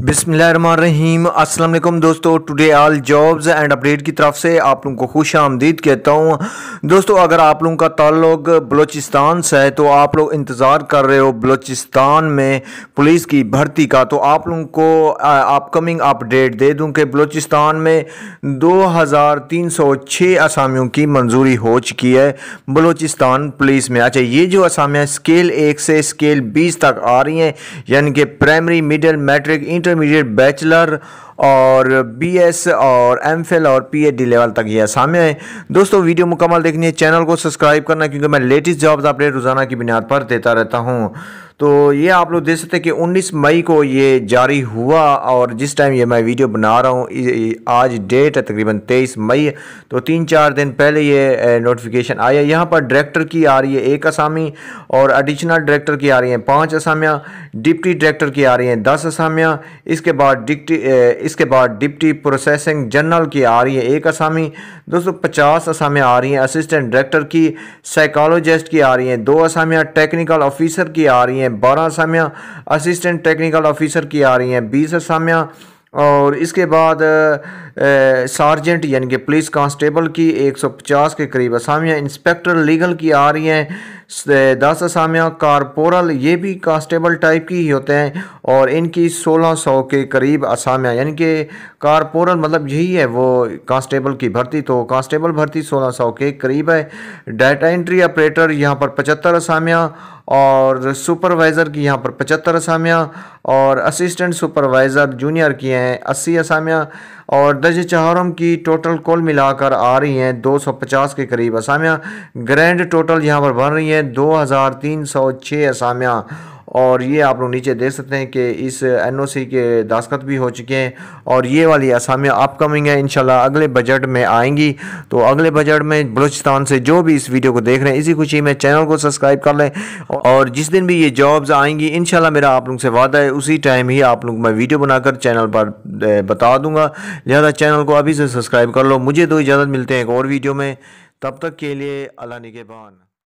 बिसमीम अस्सलाम दोस्तों today all jobs and update की तरफ से आप लोगों को खुश आमदीद कहता हूँ दोस्तों अगर आप लोगों का ताल्लुक बलूचिस्तान से है तो आप लोग इंतज़ार कर रहे हो बलूचिस्तान में पुलिस की भर्ती का तो आप लोगों को अपकमिंग अपडेट दे दूँ कि बलूचिस्तान में 2306 असामियों की मंजूरी हो चुकी है बलूचिस्तान पुलिस में अच्छा ये जो असामियाँ स्केल एक से स्केल बीस तक आ रही हैं यानी कि primary middle matric intermediate bachelor और बीएस और एमफिल और पीएचडी लेवल तक यह सामने है दोस्तों वीडियो मुकम्मल देखनी है चैनल को सब्सक्राइब करना क्योंकि मैं लेटेस्ट जॉब्स अपडेट रोज़ाना की बुनियाद पर देता रहता हूँ तो ये आप लोग देख सकते हैं कि 19 मई को ये जारी हुआ और जिस टाइम ये मैं वीडियो बना रहा हूँ आज डेट है तकरीबन 23 मई तो तीन चार दिन पहले ये नोटिफिकेशन आया यहाँ पर डायरेक्टर की आ रही है एक असामी और एडिशनल डायरेक्टर की आ रही हैं पाँच असामियाँ डिप्टी डायरेक्टर की आ रही हैं दस असामियाँ इसके बाद डिप्टी इसके बाद डिप्टी प्रोसेसिंग जनरल की आ रही है एक असामी सौ पचास असामियाँ आ रही हैं असिस्टेंट डायरेक्टर की साइकोलॉजिस्ट की आ रही हैं दो असामियाँ टेक्निकल ऑफिसर की आ रही हैं हैं बारह असामियाँ असिस्टेंट टेक्निकल ऑफिसर की आ रही हैं बीस असामियाँ और इसके बाद सार्जेंट यानी कि पुलिस कांस्टेबल की 150 के करीब असामियाँ इंस्पेक्टर लीगल की आ रही हैं दस असामिया कारपोरल ये भी कांस्टेबल टाइप की ही होते हैं और इनकी 1600 के करीब असामिया यानी कि कारपोरल मतलब यही है वो कांस्टेबल की भर्ती तो कांस्टेबल भर्ती 1600 के करीब है डाटा एंट्री ऑपरेटर यहाँ पर पचहत्तर असामिया और सुपरवाइज़र की यहाँ पर पचहत्तर असामिया और असिस्टेंट सुपरवाइज़र जूनियर की हैं अस्सी असामिया और दर्ज चहारम की टोटल कुल मिलाकर आ रही हैं 250 के करीब असामियाँ ग्रैंड टोटल यहाँ पर बन रही हैं 2306 हज़ार और ये आप लोग नीचे देख सकते हैं कि इस एनओसी के दस्खत भी हो चुके हैं और ये वाली असामियाँ अपकमिंग है इनशाला अगले बजट में आएंगी तो अगले बजट में बलूचिस्तान से जो भी इस वीडियो को देख रहे हैं इसी खुशी में चैनल को सब्सक्राइब कर लें और जिस दिन भी ये जॉब्स आएंगी इन मेरा आप लोग से वादा है उसी टाइम ही आप लोग मैं वीडियो बनाकर चैनल पर बता दूंगा लिहाजा चैनल को अभी से सब्सक्राइब कर लो मुझे तो इजाज़त मिलते हैं एक और वीडियो में तब तक के लिए अला निगेबान